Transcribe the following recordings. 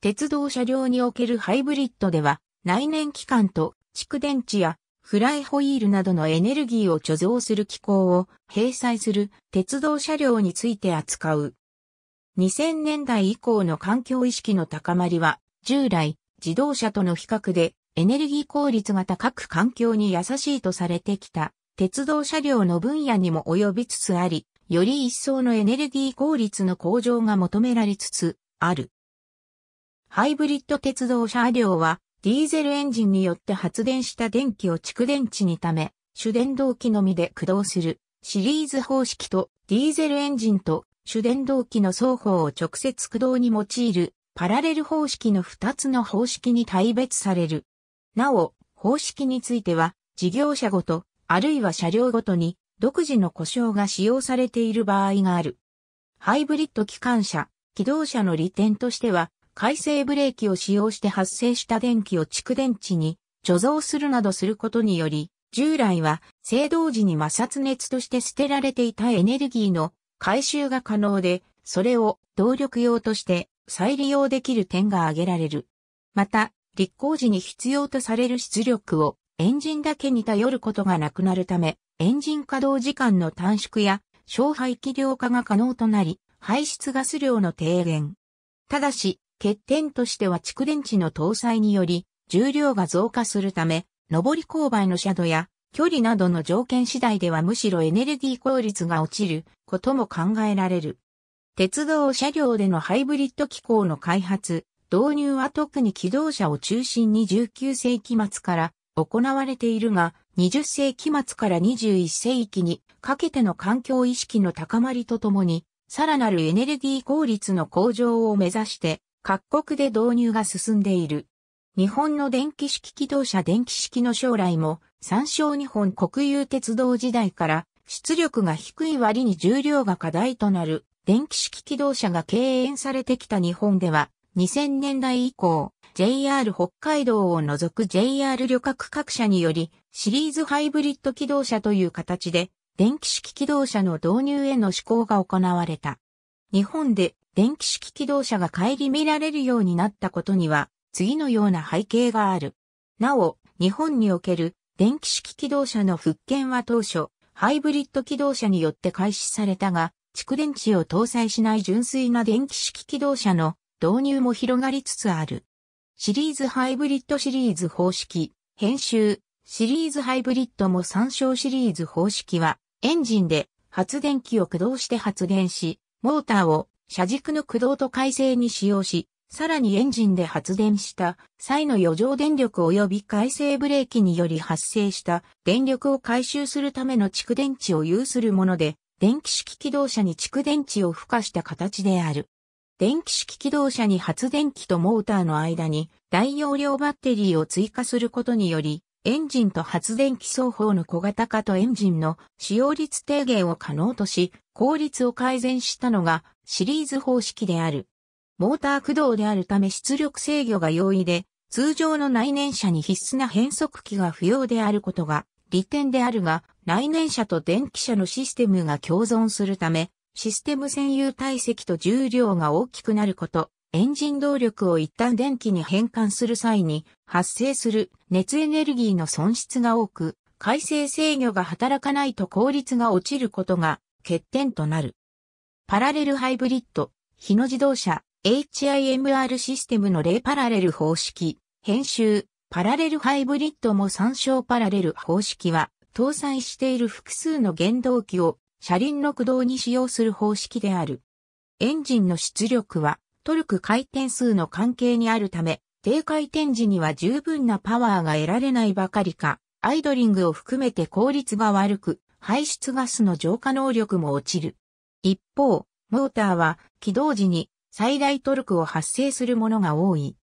鉄道車両におけるハイブリッドでは、内燃機関と蓄電池やフライホイールなどのエネルギーを貯蔵する機構を閉鎖する鉄道車両について扱う。2000年代以降の環境意識の高まりは、従来、自動車との比較でエネルギー効率が高く環境に優しいとされてきた鉄道車両の分野にも及びつつあり、より一層のエネルギー効率の向上が求められつつある。ハイブリッド鉄道車両は、ディーゼルエンジンによって発電した電気を蓄電池にため、主電動機のみで駆動する、シリーズ方式と、ディーゼルエンジンと、主電動機の双方を直接駆動に用いる、パラレル方式の2つの方式に大別される。なお、方式については、事業者ごと、あるいは車両ごとに、独自の故障が使用されている場合がある。ハイブリッド機関車、機動車の利点としては、回生ブレーキを使用して発生した電気を蓄電池に貯蔵するなどすることにより、従来は制動時に摩擦熱として捨てられていたエネルギーの回収が可能で、それを動力用として再利用できる点が挙げられる。また、立候時に必要とされる出力をエンジンだけに頼ることがなくなるため、エンジン稼働時間の短縮や小排気量化が可能となり、排出ガス量の低減。ただし、欠点としては蓄電池の搭載により、重量が増加するため、上り勾配の斜度や距離などの条件次第ではむしろエネルギー効率が落ちることも考えられる。鉄道車両でのハイブリッド機構の開発、導入は特に機動車を中心に19世紀末から行われているが、20世紀末から21世紀にかけての環境意識の高まりとともに、さらなるエネルギー効率の向上を目指して各国で導入が進んでいる。日本の電気式気動車電気式の将来も、参照日本国有鉄道時代から出力が低い割に重量が課題となる電気式気動車が敬遠されてきた日本では、2000年代以降、JR 北海道を除く JR 旅客各社により、シリーズハイブリッド機動車という形で、電気式機動車の導入への試行が行われた。日本で電気式気動車が帰り見られるようになったことには、次のような背景がある。なお、日本における電気式気動車の復権は当初、ハイブリッド気動車によって開始されたが、蓄電池を搭載しない純粋な電気式気動車の導入も広がりつつある。シリーズハイブリッドシリーズ方式、編集、シリーズハイブリッドも参照シリーズ方式は、エンジンで発電機を駆動して発電し、モーターを車軸の駆動と回生に使用し、さらにエンジンで発電した際の余剰電力及び回生ブレーキにより発生した電力を回収するための蓄電池を有するもので、電気式機動車に蓄電池を付加した形である。電気式機動車に発電機とモーターの間に大容量バッテリーを追加することにより、エンジンと発電機双方の小型化とエンジンの使用率低減を可能とし、効率を改善したのがシリーズ方式である。モーター駆動であるため出力制御が容易で、通常の内燃車に必須な変速機が不要であることが利点であるが、内燃車と電気車のシステムが共存するため、システム占有体積と重量が大きくなること、エンジン動力を一旦電気に変換する際に発生する熱エネルギーの損失が多く、回生制御が働かないと効率が落ちることが欠点となる。パラレルハイブリッド、日野自動車、HIMR システムの例パラレル方式、編集、パラレルハイブリッドも参照パラレル方式は、搭載している複数の原動機を車輪の駆動に使用する方式である。エンジンの出力はトルク回転数の関係にあるため、低回転時には十分なパワーが得られないばかりか、アイドリングを含めて効率が悪く、排出ガスの浄化能力も落ちる。一方、モーターは起動時に最大トルクを発生するものが多い。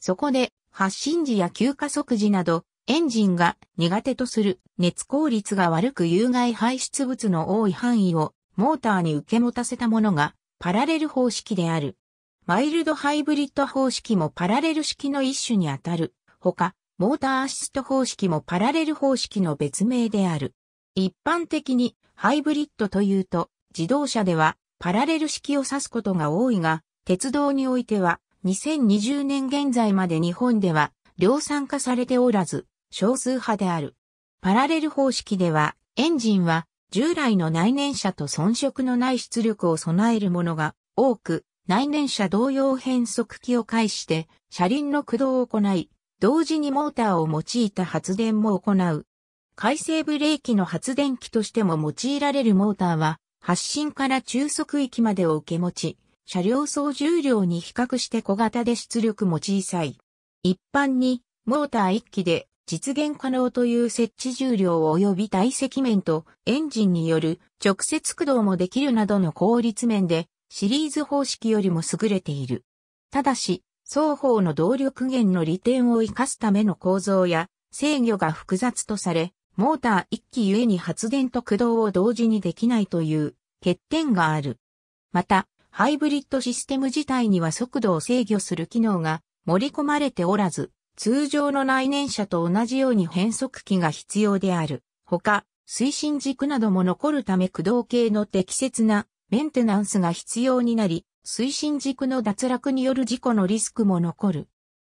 そこで発進時や急加速時などエンジンが苦手とする熱効率が悪く有害排出物の多い範囲をモーターに受け持たせたものがパラレル方式である。マイルドハイブリッド方式もパラレル式の一種にあたる。ほか、モーターアシスト方式もパラレル方式の別名である。一般的にハイブリッドというと自動車ではパラレル式を指すことが多いが、鉄道においては、2020年現在まで日本では量産化されておらず、少数派である。パラレル方式では、エンジンは従来の内燃車と遜色のない出力を備えるものが多く、内燃車同様変速機を介して車輪の駆動を行い、同時にモーターを用いた発電も行う。回生ブレーキの発電機としても用いられるモーターは発進から中速域までを受け持ち、車両総重量に比較して小型で出力も小さい。一般に、モーター1機で実現可能という設置重量及び体積面とエンジンによる直接駆動もできるなどの効率面でシリーズ方式よりも優れている。ただし、双方の動力源の利点を活かすための構造や制御が複雑とされ、モーター一機ゆえに発電と駆動を同時にできないという欠点がある。また、ハイブリッドシステム自体には速度を制御する機能が盛り込まれておらず、通常の内燃車と同じように変速機が必要である。ほか、推進軸なども残るため駆動系の適切なメンテナンスが必要になり、推進軸の脱落による事故のリスクも残る。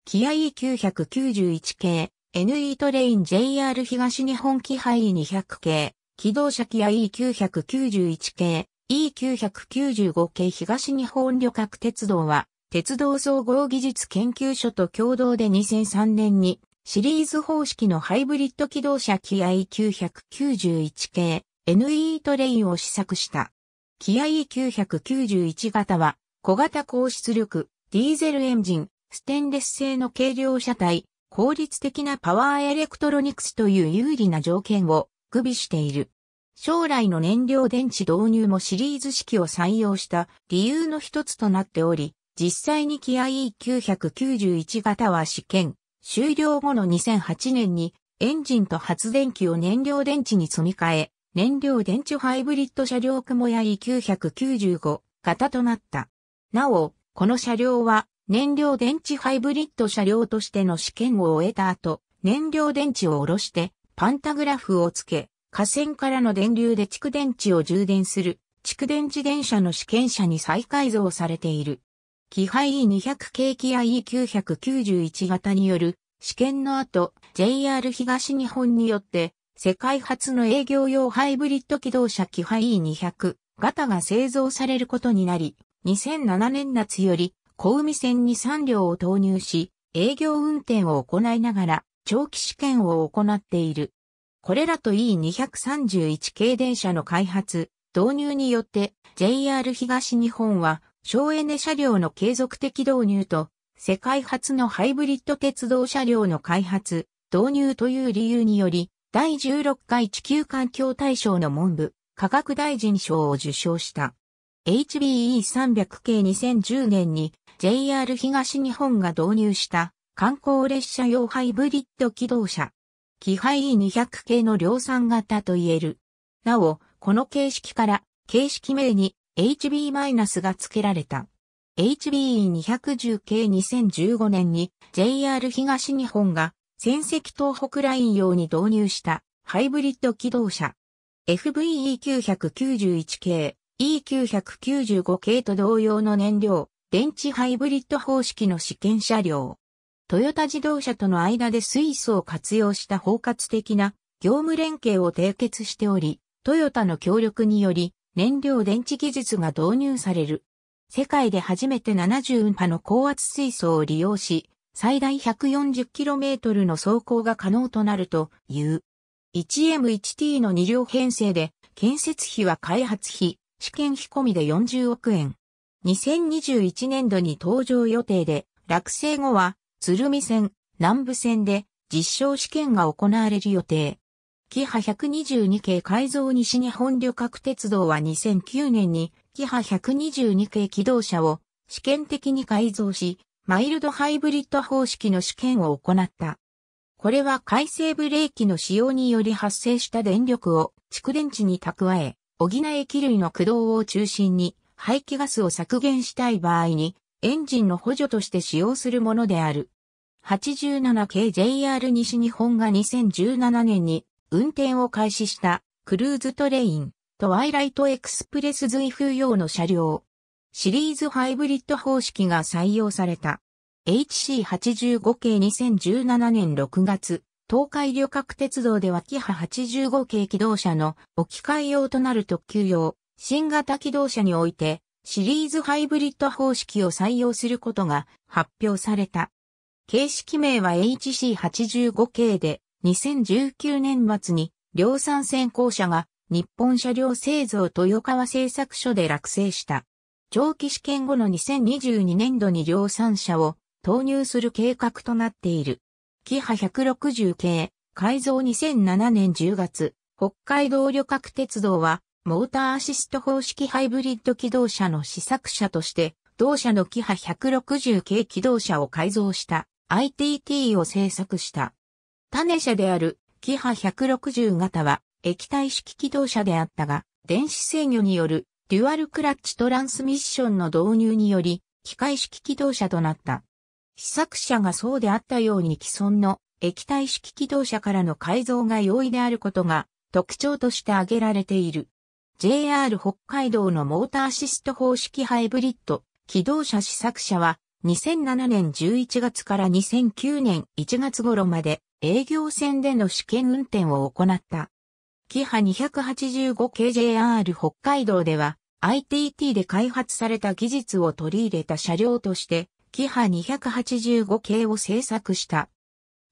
気合9 9 1系。NE トレイン JR 東日本機配 E200 系、機動車機や E991 系、E995 系東日本旅客鉄道は、鉄道総合技術研究所と共同で2003年に、シリーズ方式のハイブリッド機動車機や E991 系、NE トレインを試作した。キア E991 型は、小型高出力、ディーゼルエンジン、ステンレス製の軽量車体、効率的なパワーエレクトロニクスという有利な条件を具備している。将来の燃料電池導入もシリーズ式を採用した理由の一つとなっており、実際に KIE991 型は試験、終了後の2008年にエンジンと発電機を燃料電池に積み替え、燃料電池ハイブリッド車両雲や E995 型となった。なお、この車両は燃料電池ハイブリッド車両としての試験を終えた後、燃料電池を下ろして、パンタグラフをつけ、河川からの電流で蓄電池を充電する、蓄電池電車の試験車に再改造されている。機配 E200 系機 IE991 型による試験の後、JR 東日本によって、世界初の営業用ハイブリッド機動車ハ配 E200 型が製造されることになり、2007年夏より小海線に3両を投入し、営業運転を行いながら、長期試験を行っている。これらと E231 系電車の開発、導入によって JR 東日本は省エネ車両の継続的導入と世界初のハイブリッド鉄道車両の開発、導入という理由により第16回地球環境大賞の文部科学大臣賞を受賞した。HBE300 系2010年に JR 東日本が導入した観光列車用ハイブリッド機動車。機配 E200 系の量産型と言える。なお、この形式から形式名に HB- が付けられた。HBE210 系2015年に JR 東日本が戦績東北ライン用に導入したハイブリッド機動車。FVE991 系、E995 系と同様の燃料、電池ハイブリッド方式の試験車両。トヨタ自動車との間で水素を活用した包括的な業務連携を締結しており、トヨタの協力により燃料電池技術が導入される。世界で初めて70運波の高圧水素を利用し、最大 140km の走行が可能となるという。1M1T の2両編成で、建設費は開発費、試験費込みで40億円。2021年度に登場予定で、落成後は、鶴見線、南部線で実証試験が行われる予定。キハ122系改造西日本旅客鉄道は2009年にキハ122系機動車を試験的に改造し、マイルドハイブリッド方式の試験を行った。これは回生ブレーキの使用により発生した電力を蓄電池に蓄え、補え機類の駆動を中心に排気ガスを削減したい場合に、エンジンの補助として使用するものである。87系 JR 西日本が2017年に運転を開始したクルーズトレイン、トワイライトエクスプレス随風用の車両。シリーズハイブリッド方式が採用された。HC85 系2017年6月、東海旅客鉄道ではキハ85系機動車の置き換え用となる特急用、新型機動車においてシリーズハイブリッド方式を採用することが発表された。形式名は HC85 系で2019年末に量産先行車が日本車両製造豊川製作所で落成した。長期試験後の2022年度に量産車を投入する計画となっている。キハ160系改造2007年10月、北海道旅客鉄道はモーターアシスト方式ハイブリッド機動車の試作車として、同社のキハ160系機動車を改造した ITT を製作した。種車であるキハ160型は液体式機動車であったが、電子制御によるデュアルクラッチトランスミッションの導入により、機械式機動車となった。試作車がそうであったように既存の液体式機動車からの改造が容易であることが特徴として挙げられている。JR 北海道のモーターアシスト方式ハイブリッド、機動車試作車は2007年11月から2009年1月頃まで営業線での試験運転を行った。キハ285系 JR 北海道では ITT で開発された技術を取り入れた車両としてキハ285系を製作した。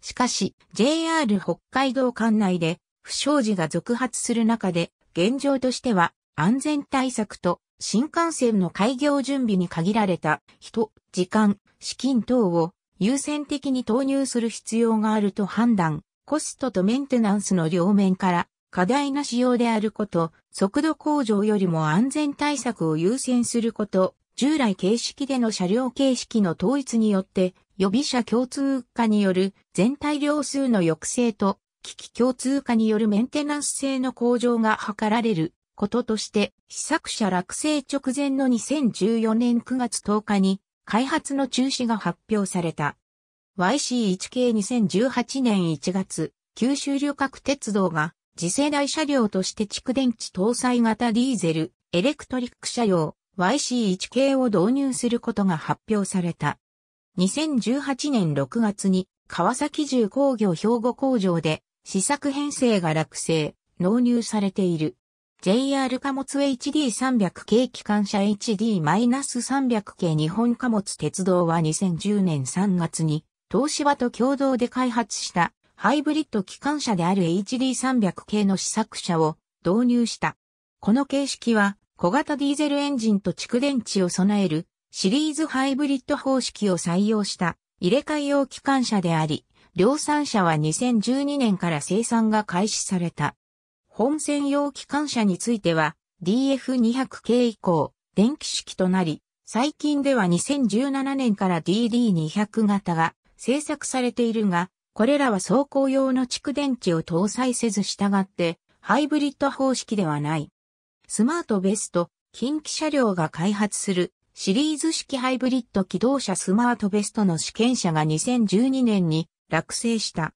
しかし JR 北海道管内で不祥事が続発する中で現状としては安全対策と新幹線の開業準備に限られた人、時間、資金等を優先的に投入する必要があると判断、コストとメンテナンスの両面から過大な仕様であること、速度向上よりも安全対策を優先すること、従来形式での車両形式の統一によって予備車共通化による全体量数の抑制と機器共通化によるメンテナンス性の向上が図られることとして、試作車落成直前の2014年9月10日に開発の中止が発表された。YC1 k 2018年1月、九州旅客鉄道が次世代車両として蓄電池搭載型ディーゼル、エレクトリック車用 YC1 k を導入することが発表された。2018年6月に川崎重工業兵庫工場で試作編成が落成、納入されている。JR 貨物 HD300 系機関車 HD-300 系日本貨物鉄道は2010年3月に東芝と共同で開発したハイブリッド機関車である HD300 系の試作車を導入した。この形式は小型ディーゼルエンジンと蓄電池を備えるシリーズハイブリッド方式を採用した入れ替え用機関車であり、量産車は2012年から生産が開始された。本専用機関車については DF200 系以降、電気式となり、最近では2017年から DD200 型が製作されているが、これらは走行用の蓄電池を搭載せず従って、ハイブリッド方式ではない。スマートベスト、近畿車両が開発するシリーズ式ハイブリッド機動車スマートベストの試験車が2012年に落成した。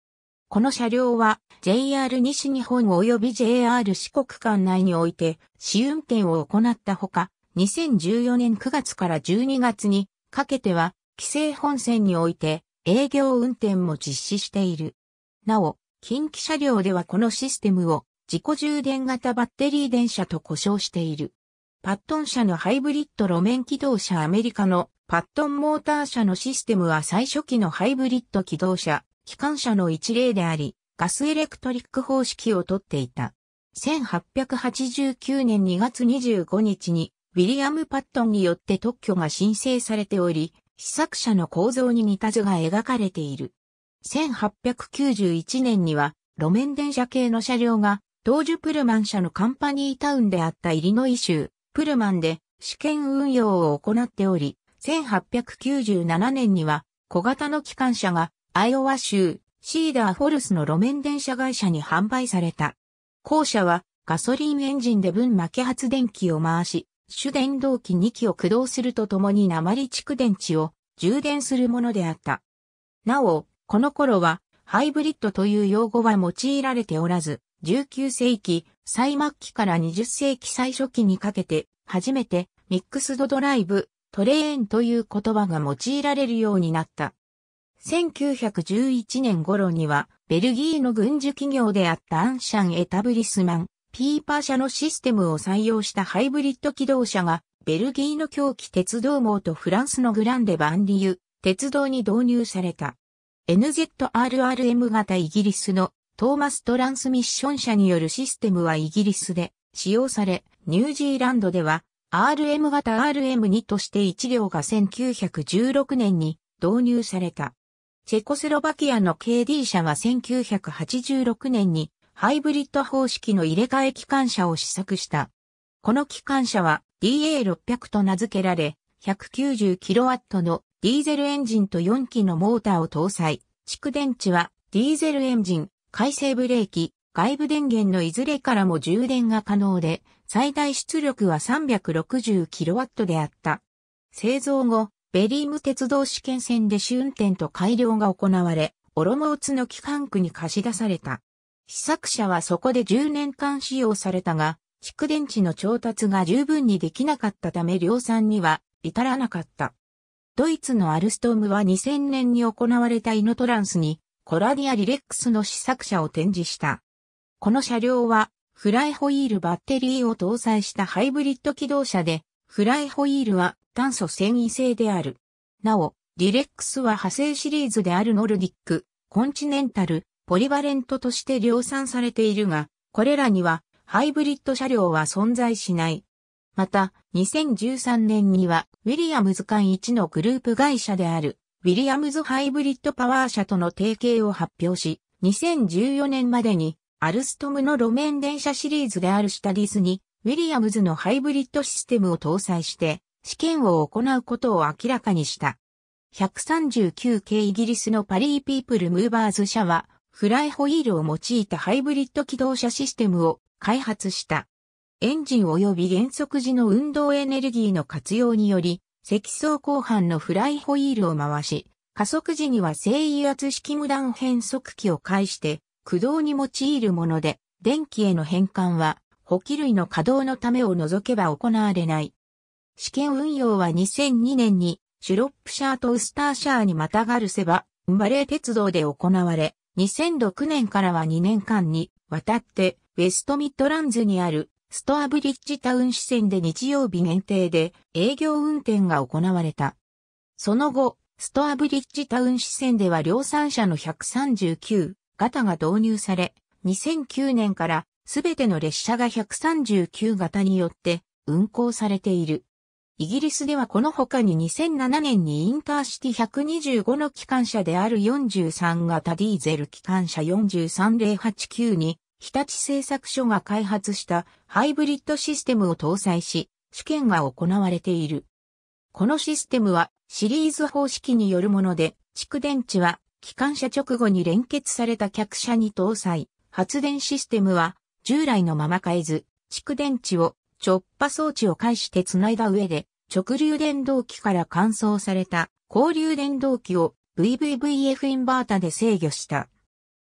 この車両は JR 西日本及び JR 四国間内において試運転を行ったほか、2014年9月から12月にかけては、規制本線において営業運転も実施している。なお、近畿車両ではこのシステムを自己充電型バッテリー電車と呼称している。パットン車のハイブリッド路面機動車アメリカのパットンモーター車のシステムは最初期のハイブリッド機動車、機関車の一例であり、ガスエレクトリック方式をとっていた。1889年2月25日に、ウィリアム・パットンによって特許が申請されており、試作車の構造に似た図が描かれている。1891年には、路面電車系の車両が、当時プルマン社のカンパニータウンであったイリノイ州、プルマンで試験運用を行っており、1897年には小型の機関車がアイオワ州シーダーフォルスの路面電車会社に販売された。後者はガソリンエンジンで分負け発電機を回し、主電動機2機を駆動するとともに鉛蓄電池を充電するものであった。なお、この頃はハイブリッドという用語は用いられておらず、19世紀最末期から20世紀最初期にかけて初めてミックスドドライブトレーンという言葉が用いられるようになった。1911年頃には、ベルギーの軍需企業であったアンシャン・エタブリスマン、ピーパー社のシステムを採用したハイブリッド機動車が、ベルギーの狂気鉄道網とフランスのグランデ・バンリユ、鉄道に導入された。NZRRM 型イギリスのトーマス・トランスミッション社によるシステムはイギリスで使用され、ニュージーランドでは RM 型 RM2 として1両が1916年に導入された。チェコスロバキアの KD 車は1986年にハイブリッド方式の入れ替え機関車を試作した。この機関車は DA600 と名付けられ、190kW のディーゼルエンジンと4機のモーターを搭載。蓄電池はディーゼルエンジン、回生ブレーキ、外部電源のいずれからも充電が可能で、最大出力は 360kW であった。製造後、ベリーム鉄道試験線で試運転と改良が行われ、オロモーツの機関区に貸し出された。試作車はそこで10年間使用されたが、蓄電池の調達が十分にできなかったため量産には至らなかった。ドイツのアルストームは2000年に行われたイノトランスに、コラディアリレックスの試作車を展示した。この車両は、フライホイールバッテリーを搭載したハイブリッド機動車で、フライホイールは炭素繊維製である。なお、ディレックスは派生シリーズであるノルディック、コンチネンタル、ポリバレントとして量産されているが、これらにはハイブリッド車両は存在しない。また、2013年には、ウィリアムズ間一のグループ会社である、ウィリアムズハイブリッドパワー社との提携を発表し、2014年までにアルストムの路面電車シリーズであるシタディスに、ウィリアムズのハイブリッドシステムを搭載して、試験を行うことを明らかにした。139系イギリスのパリーピープルムーバーズ社は、フライホイールを用いたハイブリッド機動車システムを開発した。エンジン及び減速時の運動エネルギーの活用により、積層後半のフライホイールを回し、加速時には静油圧式無断変速機を介して、駆動に用いるもので、電気への変換は、補給類の稼働のためを除けば行われない。試験運用は2002年に、シュロップシャーとウスターシャーにまたがるセバ、バレー鉄道で行われ、2006年からは2年間にわたって、ウェストミッドランズにあるストアブリッジタウン支線で日曜日限定で営業運転が行われた。その後、ストアブリッジタウン支線では量産車の139、型が導入され、2009年からすべての列車が139型によって運行されている。イギリスではこの他に2007年にインターシティ125の機関車である43型ディーゼル機関車43089に日立製作所が開発したハイブリッドシステムを搭載し、試験が行われている。このシステムはシリーズ方式によるもので、蓄電池は機関車直後に連結された客車に搭載、発電システムは従来のまま変えず、蓄電池を直波装置を介して繋いだ上で、直流電動機から乾燥された交流電動機を VVVF インバータで制御した。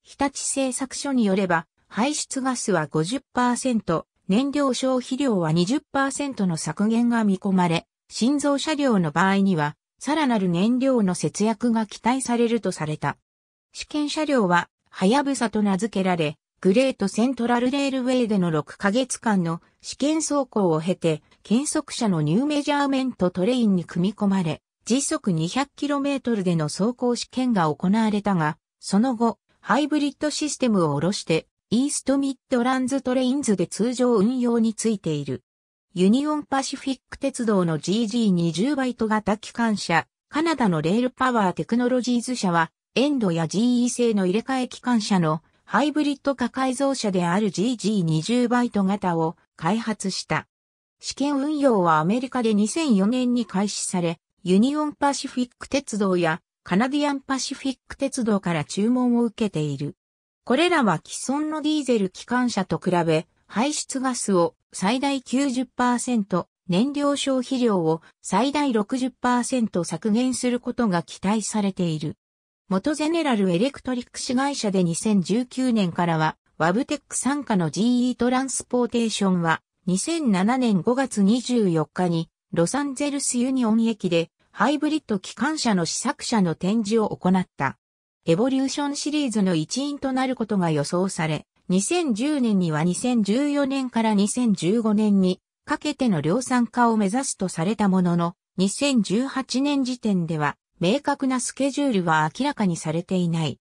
日立製作所によれば、排出ガスは50%、燃料消費量は20%の削減が見込まれ、心臓車両の場合にはさらなる燃料の節約が期待されるとされた。試験車両は、はやぶさと名付けられ、グレートセントラルレールウェイでの6ヶ月間の試験走行を経て、検測車のニューメジャーメントトレインに組み込まれ、時速 200km での走行試験が行われたが、その後、ハイブリッドシステムを下ろして、イーストミッドランズトレインズで通常運用についている。ユニオンパシフィック鉄道の GG20 バイト型機関車、カナダのレールパワーテクノロジーズ社は、エンドや GE 製の入れ替え機関車のハイブリッド化改造車である GG20 バイト型を開発した。試験運用はアメリカで2004年に開始され、ユニオンパシフィック鉄道やカナディアンパシフィック鉄道から注文を受けている。これらは既存のディーゼル機関車と比べ、排出ガスを最大90%、燃料消費量を最大60%削減することが期待されている。元ゼネラルエレクトリック市会社で2019年からは、ワブテック参加の GE トランスポーテーションは、2007年5月24日に、ロサンゼルスユニオン駅で、ハイブリッド機関車の試作車の展示を行った。エボリューションシリーズの一員となることが予想され、2010年には2014年から2015年にかけての量産化を目指すとされたものの、2018年時点では明確なスケジュールは明らかにされていない。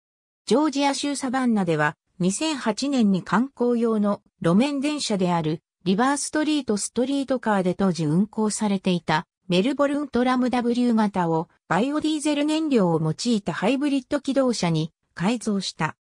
ジョージア州サバンナでは2008年に観光用の路面電車であるリバーストリートストリートカーで当時運行されていたメルボルントラム W 型をバイオディーゼル燃料を用いたハイブリッド機動車に改造した。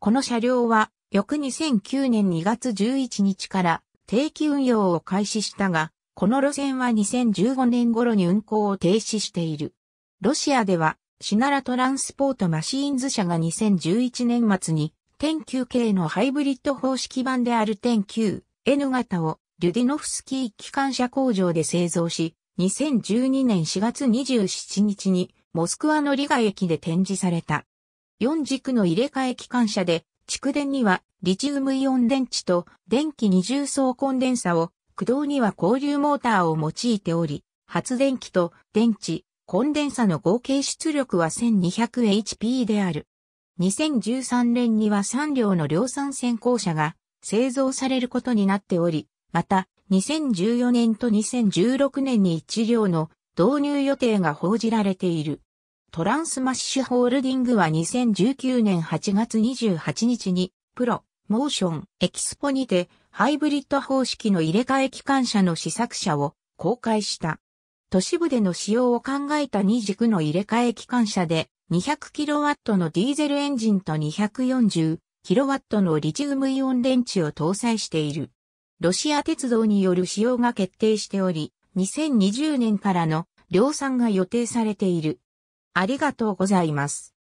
この車両は翌2009年2月11日から定期運用を開始したが、この路線は2015年頃に運行を停止している。ロシアでは、シナラトランスポートマシーンズ社が2011年末に、天9系のハイブリッド方式版である天 9N 型をリュディノフスキー機関車工場で製造し、2012年4月27日にモスクワのリガ駅で展示された。4軸の入れ替え機関車で蓄電にはリチウムイオン電池と電気二重層コンデンサを、駆動には交流モーターを用いており、発電機と電池、コンデンサの合計出力は 1200HP である。2013年には3両の量産先行車が製造されることになっており、また2014年と2016年に1両の導入予定が報じられている。トランスマッシュホールディングは2019年8月28日に、プロ、モーション、エキスポにて、ハイブリッド方式の入れ替え機関車の試作車を公開した。都市部での使用を考えた二軸の入れ替え機関車で、200kW のディーゼルエンジンと 240kW のリチウムイオン電池を搭載している。ロシア鉄道による使用が決定しており、2020年からの量産が予定されている。ありがとうございます。